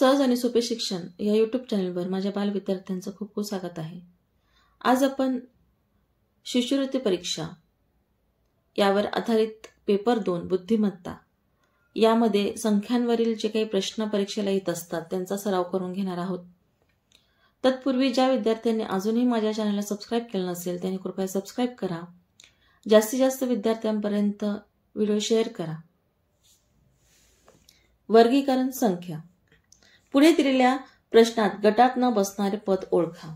सहज आणि सोपे शिक्षण या यूट्यूब चॅनलवर माझ्या विद्यार्थ्यांचं खूप खूप स्वागत आहे आज आपण शिष्यवृत्ती परीक्षा यावर आधारित पेपर दोन बुद्धिमत्ता यामध्ये संख्यांवरील जे काही प्रश्न परीक्षेला येत असतात त्यांचा सराव करून घेणार आहोत तत्पूर्वी ज्या विद्यार्थ्यांनी अजूनही माझ्या चॅनलला सबस्क्राईब केलं नसेल त्यांनी कृपया सबस्क्राईब करा जास्तीत जास्त विद्यार्थ्यांपर्यंत व्हिडिओ शेअर करा वर्गीकरण संख्या पुढे दिलेल्या प्रश्नात गटात न बसणारे पद ओळखा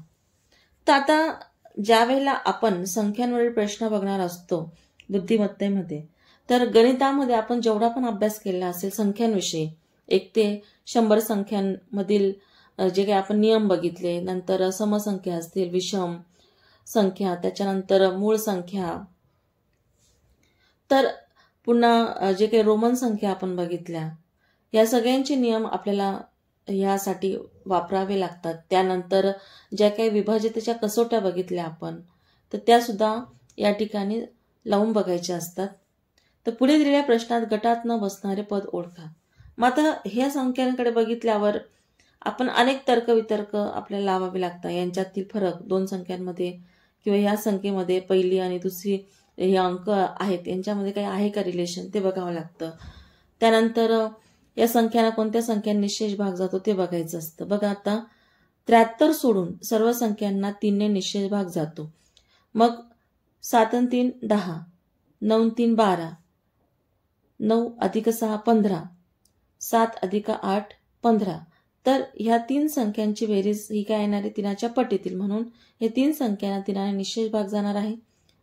तर आता ज्या वेळेला आपण संख्यांवरील प्रश्न बघणार असतो बुद्धिमत्तेमध्ये तर गणितामध्ये आपण जेवढा पण अभ्यास केला असेल संख्यांविषयी एक ते शंभर संख्यांमधील जे काही आपण नियम बघितले नंतर समसंख्या असतील विषम संख्या त्याच्यानंतर मूळ संख्या तर पुन्हा जे काही रोमन संख्या आपण बघितल्या या सगळ्यांचे नियम आपल्याला यासाठी वापरावे लागतात त्यानंतर ज्या काही विभाजतेच्या कसोट्या बघितल्या आपण तर त्यासुद्धा या ठिकाणी लावून बघायच्या असतात तर पुढे दिलेल्या प्रश्नात गटात न बसणारे पद ओळखा मात्र ह्या संख्यांकडे बघितल्यावर आपण अनेक तर्कवितर्क आपल्याला लावावे लागतात यांच्यातील फरक दोन संख्यांमध्ये किंवा ह्या संख्येमध्ये पहिली आणि दुसरी हे अंक आहेत यांच्यामध्ये काही आहे का रिलेशन ते बघावं लागतं त्यानंतर या संख्याला कोणत्या संख्येने निशेष भाग जातो ते बघायचं असतं बघा आता त्र्याहत्तर सोडून सर्व संख्यांना तीनने निशेष भाग जातो मग सात तीन दहा नऊ तीन बारा नऊ अधिक सहा पंधरा सात अधिक आठ पंधरा तर ह्या तीन संख्यांची बेरीज ही काय येणार आहे तिनाच्या पटीतील म्हणून हे तीन संख्यांना तिनाने निशेष भाग जाणार आहे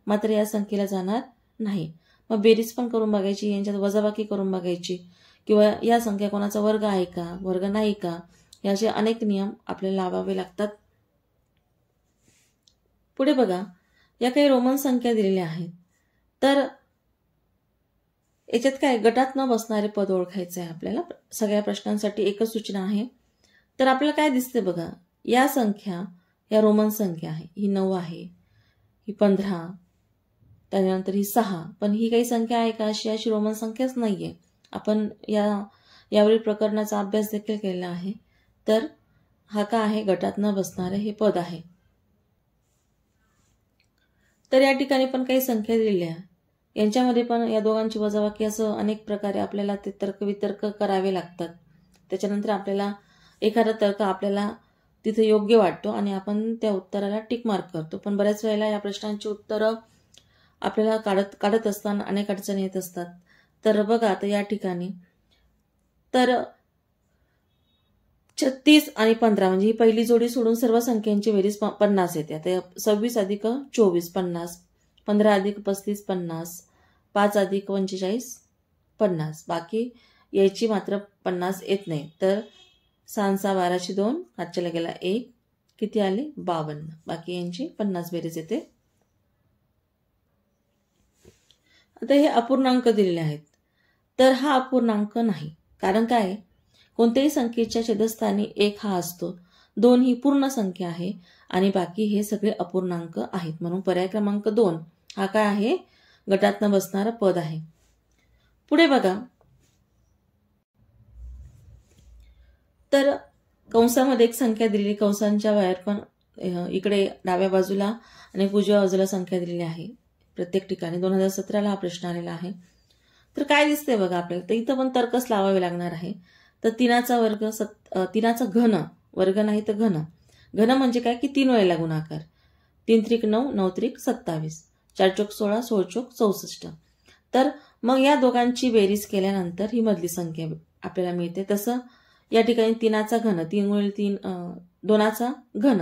मात्र या संख्येला जाणार नाही मग बेरीज पण करून बघायची यांच्यात वजाबाकी करून बघायची किंवा या संख्या कोणाचा वर्ग आहे का वर्ग नाही का याचे अनेक नियम आपल्याला लावावे लागतात पुढे बघा या काही रोमन संख्या दिलेल्या आहेत तर याच्यात काय गटात न बसणारे पद ओळखायचं आहे आपल्याला सगळ्या प्रश्नांसाठी एकच सूचना आहे तर आपल्याला काय दिसते बघा या संख्या या रोमन संख्या आहे ही नऊ आहे ही पंधरा त्यानंतर ही सहा पण ही काही संख्या आहे का अशी अशी रोमन संख्याच नाही आहे आपण या यावरील प्रकरणाचा अभ्यास देखील केला आहे तर हा का आहे गटात न बसणारे हे पद आहे तर या ठिकाणी पण काही संख्या दिल्या यांच्यामध्ये पण या दोघांची वजावाकी असं अनेक प्रकारे आपल्याला ते तर्कवितर्क करावे लागतात त्याच्यानंतर आपल्याला एखादा तर्क आपल्याला तिथे योग्य वाटतो आणि आपण त्या उत्तराला टिक मार्क करतो पण बऱ्याच वेळेला या प्रश्नांची उत्तरं आपल्याला काढत काढत असताना अनेक अडचणी येत असतात तर बघा आता या ठिकाणी तर छत्तीस आणि पंधरा म्हणजे ही पहिली जोडी सोडून सर्व संख्येची बेरीज पन्नास येते आता सव्वीस अधिक चोवीस पन्नास पंधरा अधिक पस्तीस पन्नास पाच अधिक पंचेचाळीस पन्नास बाकी यायची मात्र पन्नास येत नाही तर सांसा बाराशे दोन आजच्या लगेला एक किती आले बावन्न बाकी यांची पन्नास बेरीज येते आता हे अपूर्णांक दिलेले आहेत तर हा अपूर्णांक नाही कारण काय कोणत्याही संख्येच्या छेदस्थानी एक हा असतो दोन ही पूर्ण संख्या आहे आणि बाकी हे सगळे अपूर्णांक आहेत म्हणून पर्याय क्रमांक दोन हा काय आहे गटातनं बसणार पद आहे पुढे बघा तर कंसामध्ये एक संख्या दिलेली कंसांच्या बाहेर पण इकडे डाव्या बाजूला आणि उजव्या बाजूला संख्या दिलेली आहे प्रत्येक ठिकाणी दोन हजार सतराला हा प्रश्न आलेला आहे तर काय दिसतंय बघा आपल्याला तर इथं पण तर्कस लावावे लागणार आहे तर तिनाचा वर्ग सत तिनाचा घन वर्ग नाही तर घन घन म्हणजे काय की तीन वेळेला गुणाकार तीन त्रिक नऊ नऊ त्रिक सत्तावीस चार चोक सोळा सोळ चोक चौसष्ट तर मग या दोघांची बेरीज केल्यानंतर ही मधली संख्या आपल्याला मिळते तसं या ठिकाणी तिनाचा घन तीन गुणिले तीन दोनाचा घन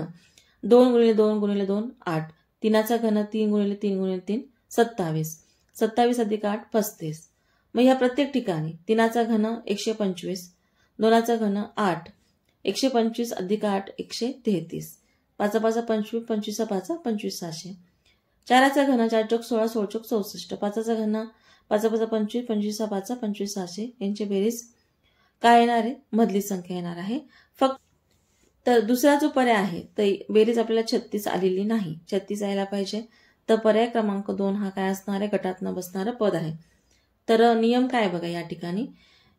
दोन गुणिले दोन गुणिले दोन आठ तिनाचा घन तीन गुणिले तीन गुणिले तीन सत्तावीस सत्तावीस अधिक आठ पस्तीस मग या प्रत्येक ठिकाणी तिनाचा घन एकशे पंचवीस दोनाचा घन आठ एकशे पंचवीस अधिक आठ एकशे तेहतीस पाचा पाचा पंचवीस पंचवीसा पाचा पंचवीस सहाशे चाराचा घन चार चौक सोळा सोळ चौक चौसष्ट पाचाचा घन पाचा पाचा पंचवीस पंचवीसा पाचा पंचवीस सहाशे यांची बेरीज काय येणार आहे मधली संख्या येणार आहे फक्त तर दुसरा जो पर्याय आहे तर बेरीज आपल्याला छत्तीस आलेली नाही छत्तीस यायला पाहिजे तर पर्याय क्रमांक दोन हा काय असणार आहे गटात न बसणारं पद आहे तर नियम काय बघा या ठिकाणी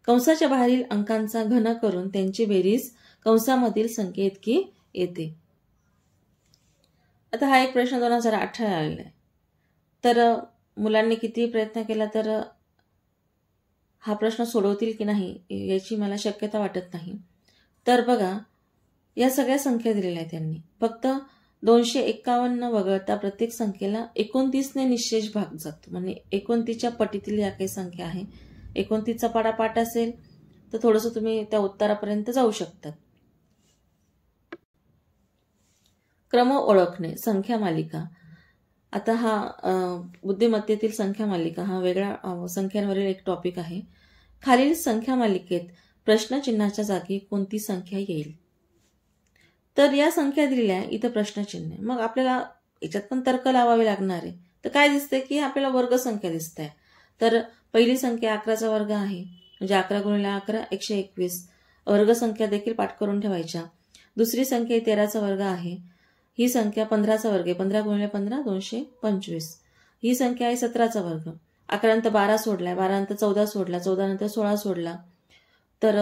कंसाच्या बाहेरील अंकांचा घन करून त्यांची बेरीज कंसामधील संकेत की येते आता हा एक प्रश्न दोन हजार अठरा आलेला आहे तर मुलांनी किती प्रयत्न केला तर हा प्रश्न सोडवतील की नाही याची मला शक्यता वाटत नाही तर बघा या सगळ्या संख्या दिलेल्या आहेत त्यांनी फक्त दोनशे एक्कावन्न वगळता प्रत्येक संख्येला एकोणतीसने निशेष भाग जातो म्हणजे एकोणतीसच्या पटीतील या काही संख्या आहे एकोणतीसचा पाडापाठ असेल तर थोडस तुम्ही त्या उत्तरापर्यंत जाऊ शकतात क्रम ओळखणे संख्या मालिका आता हा बुद्धिमत्तेतील संख्या मालिका हा वेगळा संख्यांवरील एक टॉपिक आहे खालील संख्या मालिकेत प्रश्नचिन्हाच्या जागी कोणती संख्या येईल तर या संख्या दिलेल्या इथं प्रश्नचिन्ह मग आपल्याला याच्यात पण तर्क लावावे लागणार आहे तर काय दिसतंय की आपल्याला वर्ग संख्या दिसत आहे तर पहिली संख्या अकराचा वर्ग आहे म्हणजे अकरा गुणिला अकरा एकशे एकवीस वर्ग संख्या देखील पाठ करून ठेवायच्या दुसरी संख्या तेराचा वर्ग आहे ही संख्या पंधराचा वर्ग आहे पंधरा गुणिले पंधरा दोनशे पंचवीस ही संख्या आहे सतराचा वर्ग अकरा नंतर बारा सोडलाय बारा नंतर चौदा सोडला चौदानंतर नंतर सोळा सोडला तर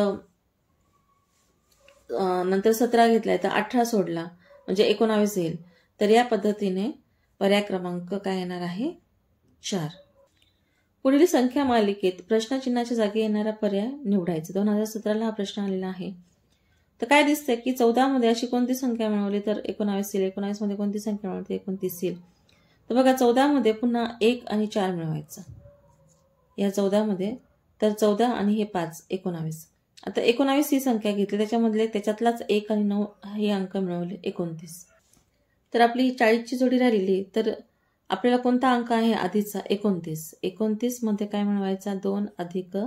नंतर सतरा घेतलाय तर अठरा सोडला म्हणजे एकोणावीस येईल तर या पद्धतीने पर्याय क्रमांक काय येणार आहे चार पुढील संख्या मालिकेत प्रश्नचिन्हाच्या जागी येणारा पर्याय निवडायचा दोन हजार सतराला हा प्रश्न आलेला आहे तर काय दिसतंय की चौदामध्ये अशी कोणती संख्या मिळवली तर एकोणावीस येईल एकोणावीसमध्ये कोणती संख्या मिळवली एकोणतीस येईल तर बघा चौदामध्ये पुन्हा एक आणि चार मिळवायचा या चौदामध्ये तर चौदा आणि हे पाच एकोणावीस आता एकोणावीस ही संख्या घेतली त्याच्यामधले त्याच्यातलाच एक आणि नऊ हे अंक मिळवले एकोणतीस तर आपली चाळीसची जोडी राहिलेली तर आपल्याला कोणता अंक आहे आधीचा एकोणतीस एकोणतीसमध्ये काय मिळवायचा दोन अधिक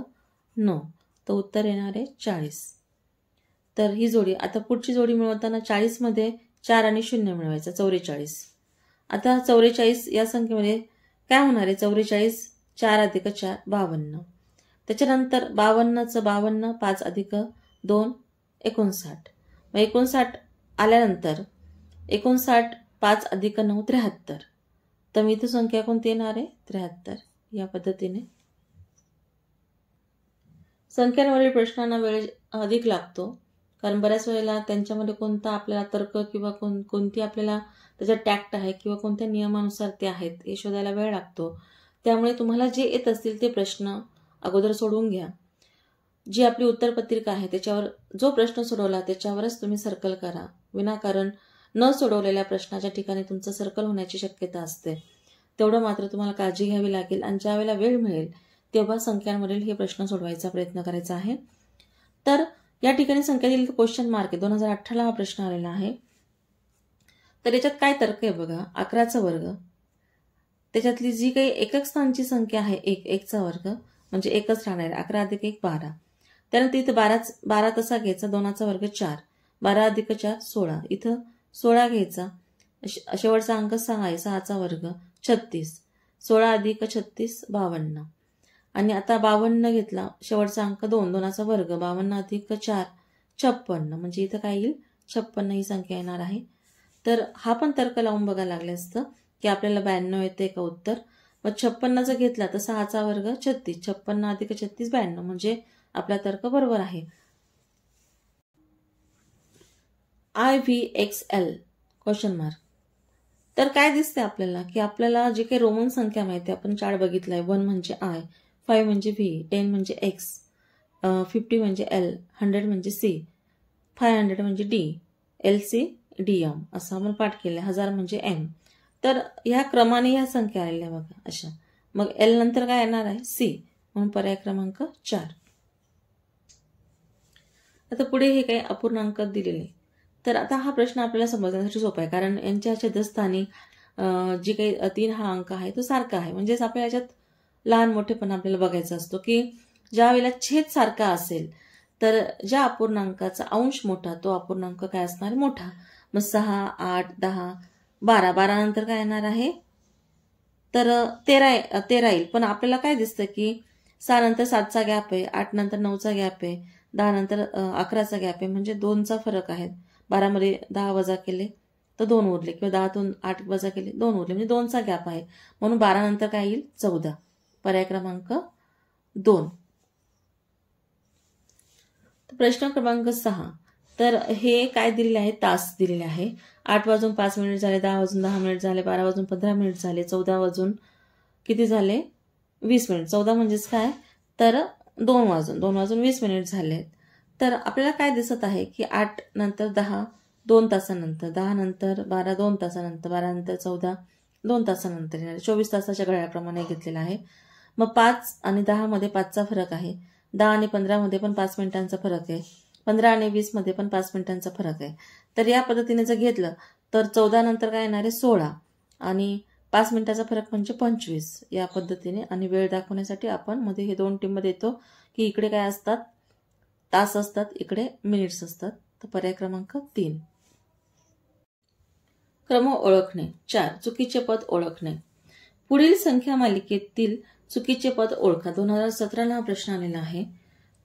नऊ तर उत्तर येणार आहे चाळीस तर ही जोडी आता पुढची जोडी मिळवताना चाळीसमध्ये चार आणि शून्य मिळवायचा चौवेचाळीस आता चौवेचाळीस या संख्येमध्ये काय होणार आहे चौवेचाळीस चार अधिक चार बावन्न त्याच्यानंतर बावन्नचं बावन्न पाच अधिक दोन एकोणसाठ मग एकोणसाठ आल्यानंतर एकोणसाठ पाच अधिक नऊ त्र्याहत्तर तर मी तर संख्या कोणती येणार आहे त्र्याहत्तर या पद्धतीने संख्यांवरील प्रश्नांना वेळ अधिक लागतो कारण बऱ्याच वेळेला त्यांच्यामध्ये कोणता आपल्याला तर्क किंवा कोण कोणती आपल्याला त्याचा टॅक्ट आहे किंवा कोणत्या नियमानुसार ते आहेत हे शोधायला वेळ लागतो त्यामुळे तुम्हाला जे येत असतील ते प्रश्न अगोदर सोडवून घ्या जी आपली उत्तरपत्रिका आहे त्याच्यावर जो प्रश्न सोडवला त्याच्यावरच तुम्ही सर्कल करा विनाकारण न सोडवलेल्या प्रश्नाच्या ठिकाणी तुमचं सर्कल होण्याची शक्यता असते तेवढं मात्र तुम्हाला काळजी घ्यावी लागेल आणि ज्या वेळेला वेळ मिळेल तेव्हा संख्यांवरील हे प्रश्न सोडवायचा प्रयत्न करायचा आहे तर या ठिकाणी संख्या दिली क्वेश्चन मार्क आहे दोन हजार अठराला हा प्रश्न आलेला आहे तर याच्यात काय तर्क आहे बघा अकराचा वर्ग त्याच्यातली जी काही एकक स्थानची संख्या आहे एक एकचा वर्ग म्हणजे एकच राहणार अकरा अधिक एक बारा त्यानंतर इथं बाराच बारा तसा घ्यायचा दोनाचा वर्ग चार बारा अधिक चार सोळा इथं सोळा घ्यायचा शेवटचा अंक सहा आहे सहाचा वर्ग छत्तीस सोळा अधिक छत्तीस बावन्न आणि आता बावन्न घेतला शेवटचा अंक दोन दोनाचा वर्ग बावन्न अधिक चार छप्पन्न म्हणजे इथं काय येईल छप्पन्न ही संख्या येणार आहे तर हा पण तर्क लावून बघायला लागले असतं की आपल्याला ब्याण्णव येते का उत्तर मग छप्पन्न जर घेतला तर सहाचा वर्ग छत्तीस छप्पन्न अधिक छत्तीस ब्याण्णव म्हणजे आपला तर्क बरोबर आहे I V X L question mark तर काय दिसते आपल्याला की आपल्याला जे काही रोमन संख्या माहिती आपण चार बघितलाय वन म्हणजे आय फाईव्ह म्हणजे व्ही टेन म्हणजे एक्स फिफ्टी म्हणजे एल हंड्रेड म्हणजे सी फाय हंड्रेड म्हणजे D L C D M असं आपण पाठ केलं हजार म्हणजे एम तर ह्या क्रमाने ह्या संख्या आलेल्या बघा अशा मग एल नंतर काय येणार आहे सी म्हणून पर्याय क्रमांक चार आता पुढे हे काही अपूर्णांक दिलेले तर आता हा प्रश्न आपल्याला समजण्यासाठी सोपा आहे कारण यांच्या छेदस्थानी जी काही तीन हा अंक आहे तो सारखा आहे म्हणजेच आपल्या याच्यात लहान मोठेपणा आपल्याला बघायचा असतो की ज्या वेळेला छेद सारखा असेल तर ज्या अपूर्णांकाचा अंश मोठा तो अपूर्णांक काय असणार मोठा मग सहा आठ दहा बारा बारा नंतर काय येणार आहे तर तेरा तेरा येईल पण आपल्याला काय दिसतं की सहा नंतर सातचा गॅप आहे आठ नंतर नऊचा गॅप आहे दहा नंतर अकराचा गॅप आहे म्हणजे दोनचा फरक आहे बारामध्ये दहा वजा केले तर दोन उरले किंवा दहातून आठ वजा केले दोन उरले म्हणजे दोनचा गॅप आहे म्हणून बारा नंतर काय येईल चौदा पर्याय क्रमांक दोन प्रश्न क्रमांक सहा तर हे काय दिलेले आहे तास दिलेले आहे आठ वाजून पाच मिनिट झाले दहा वाजून दहा मिनिट झाले बारा वाजून पंधरा मिनिट झाले चौदा वाजून किती झाले वीस मिनिट चौदा म्हणजेच काय तर दोन वाजून दोन वाजून वीस मिनिट झाले तर आपल्याला काय दिसत आहे की आठ नंतर दहा दोन तासानंतर दहा नंतर बारा दोन तासानंतर बारा नंतर चौदा दोन तासानंतर येणार चोवीस तासाच्या घड्याळाप्रमाणे घेतलेला आहे मग पाच आणि दहामध्ये पाचचा फरक आहे दहा आणि पंधरामध्ये पण पाच मिनिटांचा फरक आहे पंधरा आणि मध्ये पण पाच मिनिटांचा फरक आहे तर या पद्धतीने जर घेतलं तर चौदा नंतर काय येणार आहे सोळा आणि पाच मिनिटाचा फरक म्हणजे पंचवीस या पद्धतीने आणि वेळ दाखवण्यासाठी आपण मध्ये हे दोन मध्ये येतो की इकडे काय असतात तास असतात इकडे मिनिट्स असतात तर पर्याय क्रमांक तीन क्रम ओळखणे चार चुकीचे पद ओळखणे पुढील संख्या मालिकेतील चुकीचे पद ओळखा दोन हजार सतराला हा प्रश्न आलेला आहे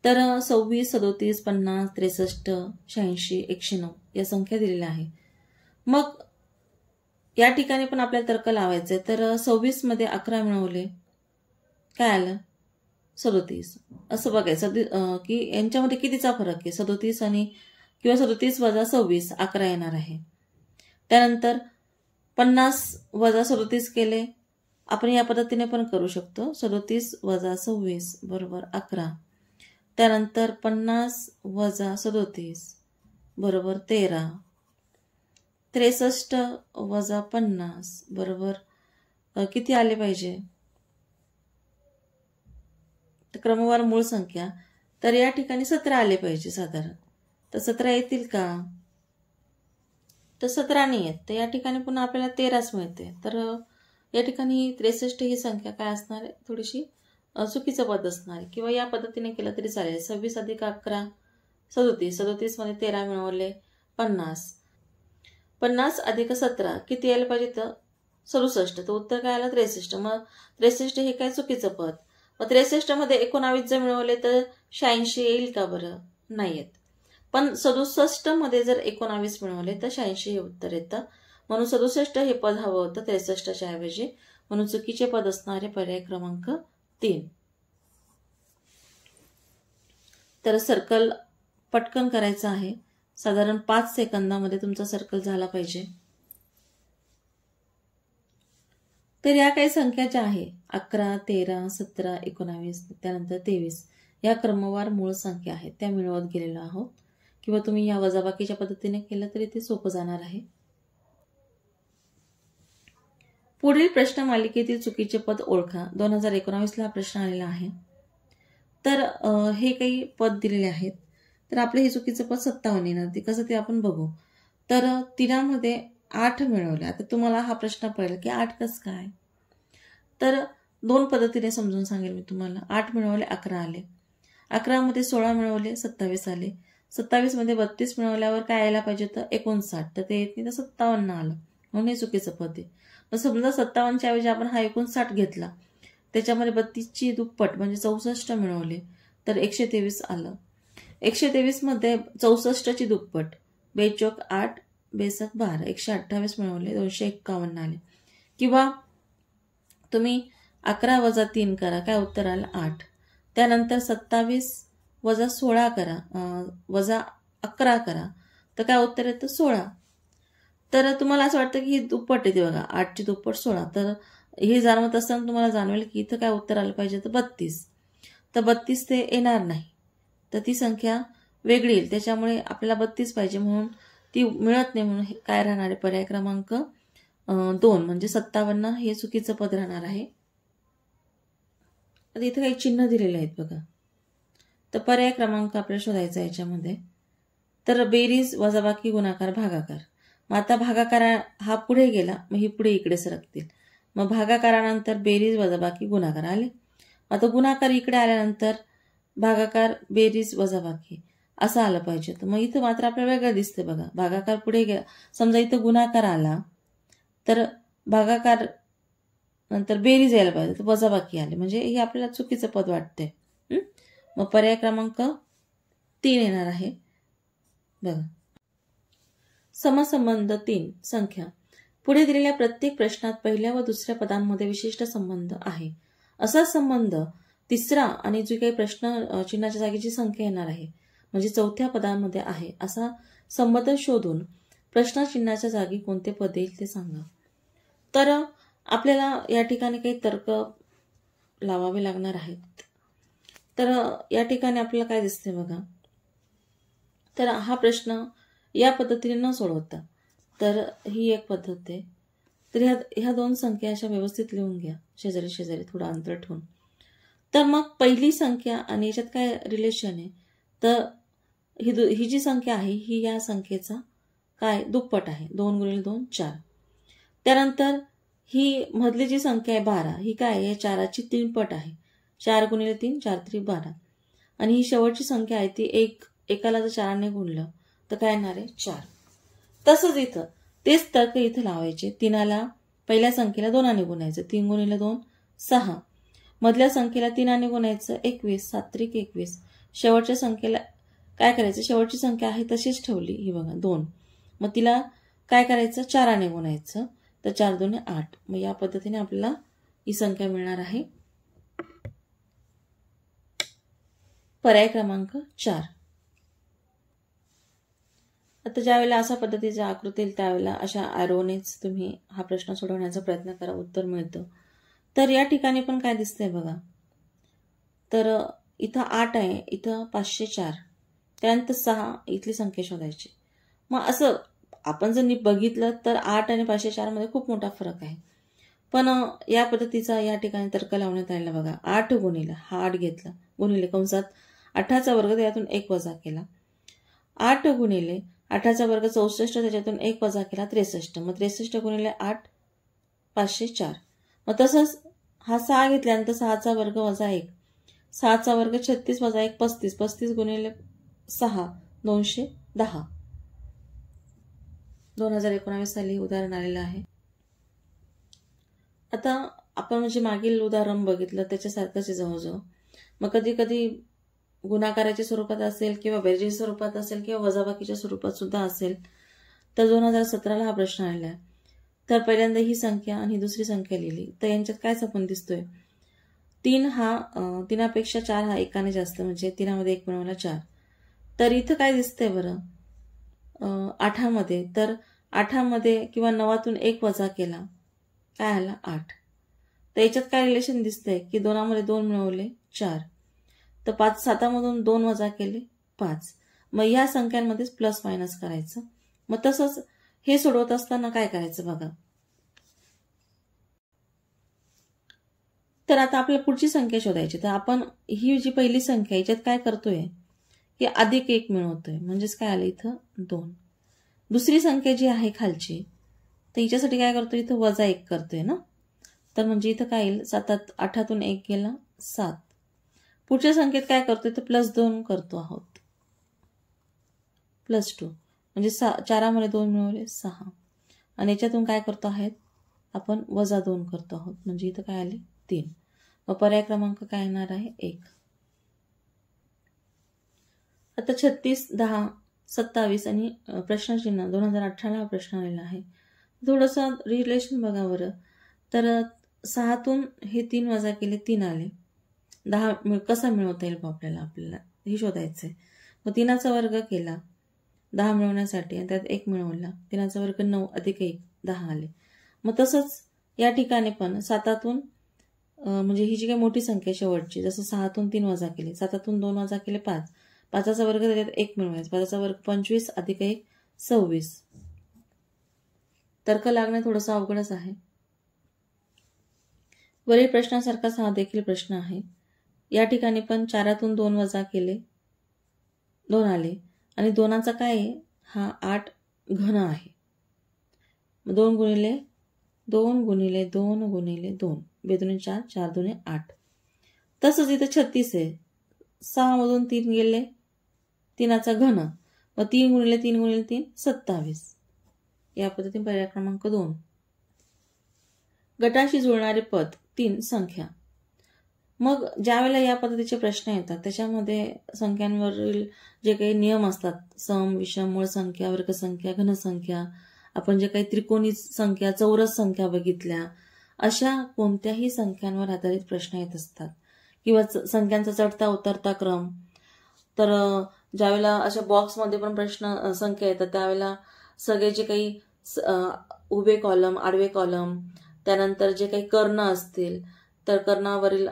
तर सव्वीस सदोतीस पन्नास त्रेसष्ट शहाऐंशी एकशे नऊ या संख्या दिलेल्या आहे मग या ठिकाणी पण आपल्याला तर्क लावायचं आहे तर सव्वीसमध्ये अकरा मिळवले काय आलं सदोतीस असं बघायचं की यांच्यामध्ये कितीचा फरक आहे सदोतीस आणि किंवा सदोतीस वजा सव्वीस अकरा येणार आहे त्यानंतर पन्नास वजा सदोतीस केले आपण या पद्धतीने पण करू शकतो सदोतीस वजा सव्वीस बरोबर अकरा त्यानंतर पन्नास वजा सदोतीस बरोबर तेरा त्रेसष्ट वजा पन्नास बरोबर किती आले पाहिजे क्रमवार मूळ संख्या तर या ठिकाणी सतरा आले पाहिजे साधारण तर सतरा येतील का तर सतरा नाही येत तर या ठिकाणी पुन्हा आपल्याला तेराच मिळते तर या ठिकाणी त्रेसष्ट ही संख्या काय असणार आहे थोडीशी चुकीचं पद असणार किंवा या पद्धतीने केलं तरी चालेल सव्वीस अधिक अकरा सदोतीस सदोतीसमध्ये तेरा मिळवले पन्नास पन्नास अधिक सतरा किती यायला पाहिजे तर सदुसष्ट तर उत्तर काय आलं त्रेसष्ट मग त्रेसष्ट हे काय चुकीचं पद मग त्रेसष्टमध्ये एकोणावीस जर मिळवले तर शहाऐंशी येईल का बरं नाही येत पण सदुसष्टमध्ये जर एकोणावीस मिळवले तर शहाऐंशी हे उत्तर येतं म्हणून सदुसष्ट हे पद हवं होतं त्रेसष्टच्या ऐवजी म्हणून चुकीचे पद असणारे पर्याय क्रमांक तीन तर सर्कल पटकन करायचं आहे साधारण पाच सेकंदामध्ये तुमचा सर्कल झाला पाहिजे तर या काही संख्या ज्या आहे अकरा तेरा सतरा एकोणावीस त्यानंतर तेवीस या क्रमवार मूळ संख्या आहेत त्या मिळवत गेलेलो आहोत किंवा तुम्ही या वजाबाकीच्या पद्धतीने केलं तरी ते सोपं जाणार आहे पुढील प्रश्न मालिकेतील चुकीचे पद ओळखा दोन हजार एकोणावीसला हा प्रश्न आलेला आहे तर हे काही पद दिलेले आहेत तर आपले हे चुकीचं पद सत्तावन्न येणार ते कसं ते आपण बघू तर तिनामध्ये आठ मिळवले आता तुम्हाला हा प्रश्न पडेल की आठ कसं काय तर दोन पद्धतीने समजून सांगेल मी तुम्हाला आठ मिळवले अकरा आले अकरामध्ये सोळा मिळवले सत्तावीस आले सत्तावीसमध्ये बत्तीस मिळवल्यावर काय यायला पाहिजे तर एकोणसाठ तर ते येत नाही तर सत्तावन्न आलं म्हणून हे चुकीचं पद आहे समजा सत्तावन्नच्या ऐवजी आपण हा एकोणसाठ घेतला त्याच्यामध्ये बत्तीसची दुप्पट म्हणजे चौसष्ट मिळवले तर एकशे तेवीस आलं एकशे तेवीसमध्ये चौसष्टची दुप्पट बेचोक आठ बेसक बारा एकशे अठ्ठावीस मिळवले दोनशे एक्कावन्न आले किंवा तुम्ही अकरा वजा तीन करा काय उत्तर आलं आठ त्यानंतर सत्तावीस वजा सोळा करा वजा अकरा करा तर काय उत्तर येतं सोळा तर तुम्हाला असं वाटतं की ही दुप्पट येते बघा आठची दुप्पट सोळा तर हे जाणवत असताना तुम्हाला जाणवेल की इथं काय उत्तर आलं पाहिजे तर बत्तीस तर बत्तीस ते येणार नाही तर ती संख्या वेगळी येईल त्याच्यामुळे आपल्याला बत्तीस पाहिजे म्हणून ती मिळत नाही म्हणून काय राहणार आहे पर्याय क्रमांक दोन म्हणजे सत्तावन्न हे चुकीचं पद राहणार आहे आता इथं काही चिन्ह दिलेले आहेत बघा तर पर्याय क्रमांक आपल्याला शोधायचा याच्यामध्ये तर बेरीज वजाबाकी गुणाकार भागाकार मग आता भागाकारा हा पुढे गेला मग ही पुढे इकडे सरकतील मग भागाकारानंतर बेरीज वजाबाकी गुणाकार आले आता गुणाकार इकडे आल्यानंतर भागाकार बेरीज वजाबाकी असं आलं पाहिजे तर मग इथं मात्र आपल्याला वेगळं दिसतं बघा भागाकार पुढे गेला समजा इथं गुणाकार आला तर भागाकार नंतर बेरीज यायला पाहिजे तर वजाबाकी आले म्हणजे हे आपल्याला चुकीचं पद वाटतंय मग पर्याय क्रमांक तीन येणार आहे बघा समसंबंध तीन संख्या पुढे दिलेल्या प्रत्येक प्रश्नात पहिल्या व दुसऱ्या पदांमध्ये विशिष्ट संबंध आहे असा संबंध तिसरा आणि जी काही प्रश्न चिन्हाच्या जागीची संख्या येणार आहे म्हणजे चौथ्या पदामध्ये आहे असा संबंध शोधून प्रश्न चिन्हाच्या जागी कोणते पद येईल ते सांगा तर आपल्याला या ठिकाणी काही तर्क लावावे लागणार आहेत तर या ठिकाणी आपल्याला काय दिसते बघा तर हा प्रश्न या पद्धतीने न सोडवता तर ही एक पद्धत आहे तर ह्या ह्या दोन संख्या अशा व्यवस्थित लिहून घ्या शेजारी शेजारी थोडं अंतर ठेवून तर मग पहिली संख्या आणि याच्यात काय रिलेशन आहे तर ही दु ही जी संख्या आहे ही या संख्येचा काय दुप्पट आहे दोन गुणिले दोन चार त्यानंतर ही मधली जी संख्या आहे बारा ही काय आहे चाराची तीन पट आहे चार गुणिले तीन चार त्री बारा आणि ही शेवटची संख्या आहे ती एक एकाला जर चाराने गुणलं तर काय येणार आहे चार तसंच इथं तेच तर्क इथं लावायचे तीनाला पहिल्या संख्येला दोन आणि गुणायचं तीन गुणीला दोन सहा मधल्या संख्येला आणि गुणायचं एकवीस सात्रिक एकवीस शेवटच्या संख्येला काय करायचं शेवटची संख्या आहे तशीच ठेवली ही बघा दोन मग तिला काय करायचं चाराने गुणायचं तर चार दोन्ही आठ मग या पद्धतीने आपल्याला ही संख्या मिळणार आहे पर्याय क्रमांक चार आता ज्यावेळेला अशा पद्धतीच्या आकृती येईल त्यावेळेला अशा ॲरोनेच तुम्ही हा प्रश्न सोडवण्याचा प्रयत्न करा उत्तर मिळतं तर या ठिकाणी पण काय दिसतंय बघा तर इथं आठ आहे इथं पाचशे चार त्यानंतर सहा इथली संख्या शोधायची मग असं आपण जर बघितलं तर आठ आणि पाचशे चारमध्ये खूप मोठा फरक आहे पण या पद्धतीचा या ठिकाणी तर्क लावण्यात आलेला बघा आठ गुणिले हा आठ घेतला गुणिले कंसात अठराचा वर्ग त्यातून एक वजा केला आठ गुणिले आठाचा वर्ग चौसष्ट त्याच्यातून एक वजा केला त्रेसष्ट मग त्रेसष्ट गुणिले आठ पाचशे चार मग तसंच हा सहा घेतल्यानंतर सहाचा वर्ग वजा एक सहाचा वर्ग छत्तीस वजा एक पस्तीस पस्तीस गुणिले सहा दोनशे दहा दोन हजार एकोणावीस साली उदाहरण आलेलं आहे आता आपण म्हणजे मागील उदाहरण बघितलं त्याच्यासारखंच आहे जवळजवळ मग कधी कधी गुणाकाराच्या स्वरूपात असेल किंवा बेरजेच्या स्वरूपात असेल किंवा वजाबाकीच्या स्वरूपात सुद्धा असेल तर दोन हजार सतराला हा प्रश्न आला तर पहिल्यांदा ही संख्या आणि दुसरी संख्या लिहिली तर यांच्यात काय संबंध दिसतोय तीन हा तीनापेक्षा चार हा एकाने जास्त म्हणजे तीनामध्ये एक मिळवला चार तर इथं काय दिसतंय बरं आठामध्ये तर आठामध्ये किंवा नवातून एक वजा केला काय आला आठ तर याच्यात काय रिलेशन दिसतंय की दोनामध्ये दोन मिळवले चार तर पाच सातामधून दोन वजा केले पाच मग या संख्यांमध्येच प्लस मायनस करायचं मग तसंच हे सोडवत असताना काय करायचं बघा तर आता आपल्याला पुढची संख्या शोधायची तर आपण ही जी पहिली संख्या याच्यात काय करतोय की अधिक एक मिळवतोय म्हणजेच काय आलं इथं दोन दुसरी संख्या जी आहे खालची तर हिच्यासाठी काय करतोय इथं वजा एक करतोय ना तर म्हणजे इथं काय येईल सातात आठातून एक गेला सात पुढच्या संकेत काय करतोय तर प्लस दोन करतो आहोत प्लस टू म्हणजे सहा चारामध्ये दोन मिळवले सहा आणि याच्यातून काय करतो आहेत आपण वजा दोन करतो आहोत म्हणजे इथं काय आले तीन मग पर्याय क्रमांक काय येणार आहे एक आता छत्तीस दहा सत्तावीस आणि प्रश्नचिन्ह दोन हजार अठराला हा प्रश्न आलेला आहे थोडंसं रिलेशन बघा बरं तर सहातून हे तीन वजा केले तीन आले दहा कसा मिळवता येईल बा आपल्याला आपल्याला हे शोधायचं आहे मग तिनाचा वर्ग केला दहा मिळवण्यासाठी आणि त्यात एक मिळवला तिनाचा वर्ग नऊ अधिक एक दहा आले मग तसंच या ठिकाणी पण सातातून म्हणजे ही जी काही मोठी संख्या शेवटची जसं सहातून तीन वजा केले सातातून दोन वजा केले पाच पाचाचा वर्ग त्याच्यात एक मिळवायचा पाचाचा वर्ग पंचवीस अधिक एक सव्वीस तर्क लागणे थोडंसं अवघडच आहे वरील प्रश्नासारखा हा देखील प्रश्न आहे या ठिकाणी पण चारातून दोन वजा केले दोन आले आणि दोनाचा काय आहे हा आठ घन आहे दोन गुणिले दोन गुणिले दोन गुणिले दोन बेदुने चार चार दुने आठ तसंच इथं छत्तीस आहे सहामधून तीन गेले तीनाचा घन मग तीन गुणिले तीन गुणिले तीन सत्तावीस या पद्धतीने पर्याय क्रमांक दोन गटाशी जुळणारे पद तीन संख्या मग वेळेला या पद्धतीचे प्रश्न येतात त्याच्यामध्ये संख्यांवरील जे काही नियम असतात सम विषम मूळ संख्या वर्गसंख्या घनसंख्या आपण जे काही त्रिकोणी संख्या चौरस संख्या बघितल्या अशा कोणत्याही संख्यांवर आधारित प्रश्न येत असतात किंवा संख्यांचा चढता उतरता क्रम तर ज्यावेळेला अशा बॉक्समध्ये पण प्रश्न संख्या येतात त्यावेळेला सगळे जे काही उभे कॉलम आडवे कॉलम त्यानंतर जे काही कर्ण असतील तर कर्णावरील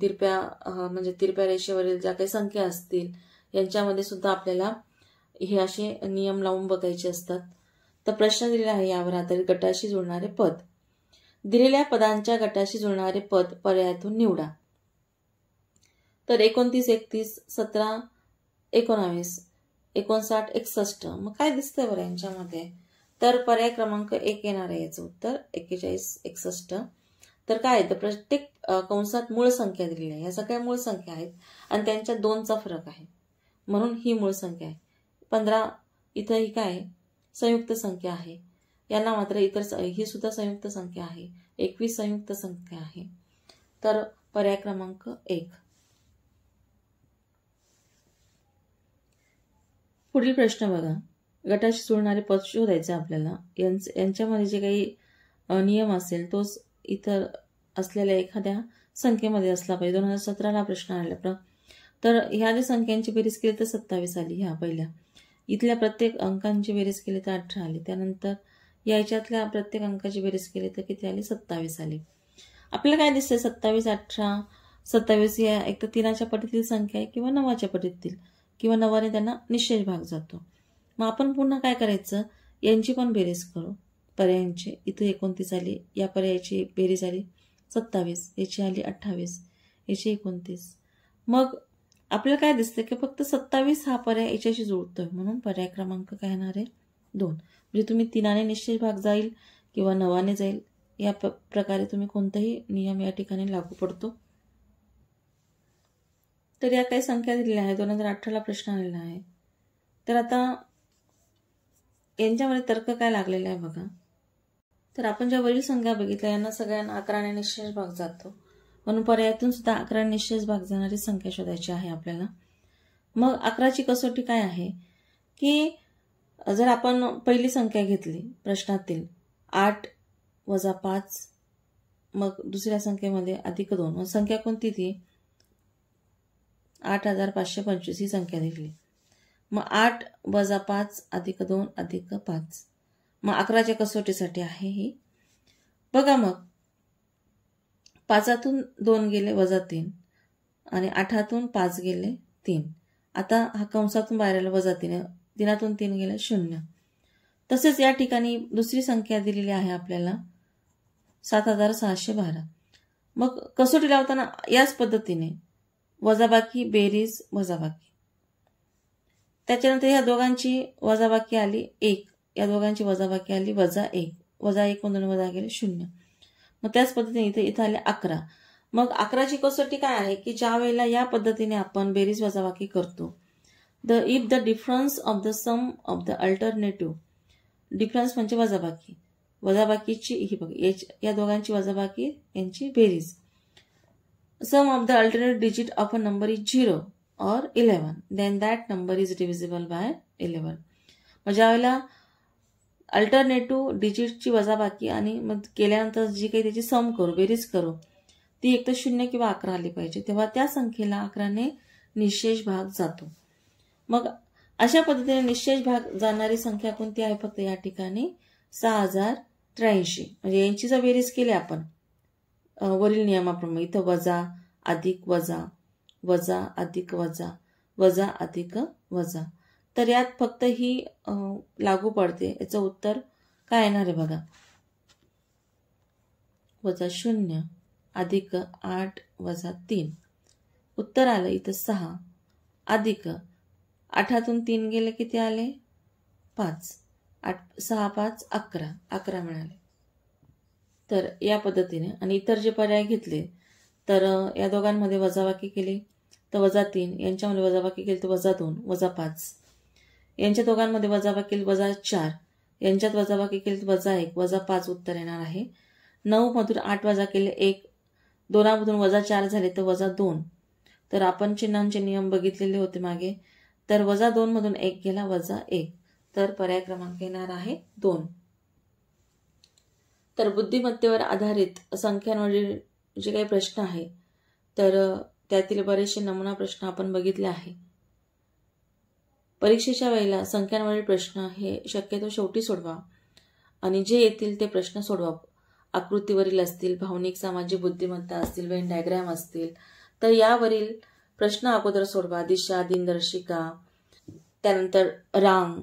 तिरप्या म्हणजे तिरप्या रेषेवरील ज्या काही संख्या असतील यांच्यामध्ये सुद्धा आपल्याला हे असे नियम लावून बघायचे असतात तर प्रश्न दिलेला आहे यावर आधारित गटाशी जुळणारे पद दिलेल्या पदांच्या गटाशी जुळणारे पद पर्यायातून निवडा तर एकोणतीस एकतीस सतरा एकोणावीस एकोणसाठ एकसष्ट मग काय दिसतंय बरं यांच्यामध्ये तर पर्याय क्रमांक एक येणार आहे याचं उत्तर एक्केचाळीस एकसष्ट तर काय तर प्रत्येक कंसात मूळ संख्या दिलेली आहे या सगळ्या मूळ संख्या आहेत आणि त्यांच्या दोनचा फरक आहे म्हणून ही मूळ संख्या आहे पंधरा इथं ही काय संयुक्त संख्या आहे यांना मात्र इतर ही सुद्धा संयुक्त संख्या आहे एकवीस संयुक्त संख्या आहे तर पर्याय क्रमांक एक पुढील प्रश्न बघा गटाशी जुळणारे पद शोधायचे आपल्याला यांच्यामध्ये जे काही नियम असेल तोच इतर असलेल्या एखाद्या संख्येमध्ये असला पाहिजे दोन हजार सतराला प्रश्न आला तर ह्या ज्या संख्यांची बेरीज केली तर सत्तावीस आली ह्या पहिल्या इथल्या प्रत्येक अंकांची बेरीज केली तर अठरा आली त्यानंतर याच्यातल्या प्रत्येक अंकाची बेरीज केली तर किती आली सत्तावीस आली आपल्याला काय दिसतंय सत्तावीस अठरा सत्तावीस या एक तर तीनाच्या पटीतील संख्या आहे किंवा नवाच्या पटीतील किंवा नवाने त्यांना निश्चय भाग जातो मग आपण पुन्हा काय करायचं यांची पण बेरीज करू पर्यायांची इथे एकोणतीस आली या पर्यायाची बेरीज आली सत्तावीस याची आली अठ्ठावीस याची एकोणतीस मग आपल्याला काय दिसतं की फक्त सत्तावीस हा पर्याय याच्याशी जुळतो आहे म्हणून पर्याय क्रमांक काय येणार आहे दोन म्हणजे तुम्ही तिनाने निश्चित भाग जाईल किंवा नवाने जाईल या प्रकारे तुम्ही कोणताही नियम या ठिकाणी लागू पडतो तर या काही संख्या दिलेल्या आहेत दोन हजार अठराला प्रश्न आलेला आहे तर आता यांच्यामध्ये तर्क काय लागलेला आहे बघा तर आपण ज्या वरील संख्या बघितल्या यांना सगळ्यांना अकराने निश्चित भाग जातो म्हणून पर्यायातून सुद्धा अकरा निश्चित भाग जाणारी संख्या शोधायची आहे आपल्याला मग अकराची कसोटी काय आहे की जर आपण पहिली संख्या घेतली प्रश्नातील आठ वजा पाच मग दुसऱ्या संख्येमध्ये अधिक दोन मग संख्या कोणती ती आठ हजार पाचशे पंचवीस ही संख्या दिली मग आठ वजा पाच अधिक दोन अधिक पाच मग अकराच्या कसोटीसाठी आहे ही बघा मग पाचातून दोन गेले वजा तीन आणि आठातून पाच गेले तीन आता हा कंसातून बाहेर आला वजा तीन तीनातून तीन गेले शून्य तसेच या ठिकाणी दुसरी संख्या दिलेली आहे आपल्याला सात हजार सहाशे बारा मग कसोटी लावताना याच पद्धतीने वजाबाकी बेरीज वजाबाकी त्याच्यानंतर ह्या दोघांची वजाबाकी आली एक या दोघांची वजाबाकी आली वजा एक वजा एक दोन वजा गेले शून्य मग त्याच पद्धतीने इथे इथं आले अकरा मग अकराची कसोटी काय आहे की ज्या वेळेला या पद्धतीने आपण बेरीज वजाबाकी करतो the if the difference of the sum of the alternative difference म्हणजे वजाबाकी वजाबाकीची ही बघ या दोघांची वजाबाकी यांची बेरीज sum of the alternate digit of a number is zero or eleven then that number is divisible by eleven मग वेळेला अल्टरनेटिव्ह डिजिटची वजाबाकी आणि मग केल्यानंतर जी काही त्याची सम करू बेरीज करू ती एक तर शून्य किंवा अकरा आली पाहिजे तेव्हा त्या संख्येला अकराने निशेष भाग जातो मग अशा पद्धतीने निशेष भाग जाणारी संख्या कोणती आहे फक्त या ठिकाणी सहा हजार त्र्याऐंशी म्हणजे यांची जर बेरीज केली आपण वरील नियमाप्रमाणे इथं वजा अधिक वजा वजा अधिक वजा वजा अधिक वजा तर यात फक्त ही लागू पडते याचं उत्तर काय येणार आहे बघा वजा शून्य अधिक आठ वजा तीन उत्तर आलं इथं सहा अधिक आठातून तीन गेले किती आले पाच आठ सहा पाच अकरा अकरा मिळाले तर या पद्धतीने आणि इतर जे पर्याय घेतले तर या दोघांमध्ये वजाबाकी केली तर वजा तीन यांच्यामध्ये वजाबाकी केली तर वजा दोन वजा पाच यांच्या दोघांमध्ये वजाबाकी वजा चार यांच्यात वजाबाकी केली वजा एक वजा पाच उत्तर येणार आहे नऊ मधून आठ वजा केले एक दोनामधून वजा चार झाले तर वजा दोन तर आपण चिन्हांचे नियम बघितलेले होते मागे तर वजा दोन मधून एक गेला वजा एक तर पर्याय क्रमांक येणार आहे दोन तर बुद्धिमत्तेवर आधारित संख्यांवरील जे काही प्रश्न आहे तर त्यातील बरेचसे नमुना प्रश्न आपण बघितले आहे परीक्षेच्या वेळेला संख्यांवरील प्रश्न हे शक्यतो शेवटी सोडवा आणि जे येतील ते प्रश्न सोडवा आकृतीवरील असतील भावनिक सामाजिक बुद्धिमत्ता असतील वेन डायग्राम असतील तर यावरील प्रश्न अगोदर सोडवा दिशा दिनदर्शिका त्यानंतर रांग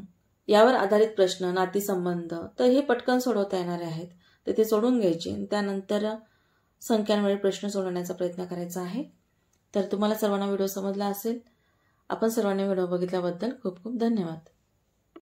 यावर आधारित प्रश्न नातीसंबंध तर हे पटकन सोडवता येणारे आहेत तर ते सोडून घ्यायचे त्यानंतर संख्यांवरील प्रश्न सोडवण्याचा प्रयत्न करायचा आहे तर तुम्हाला सर्वांना व्हिडिओ समजला असेल आपण सर्वांनी व्हिडिओ बघितल्याबद्दल खूप खूप धन्यवाद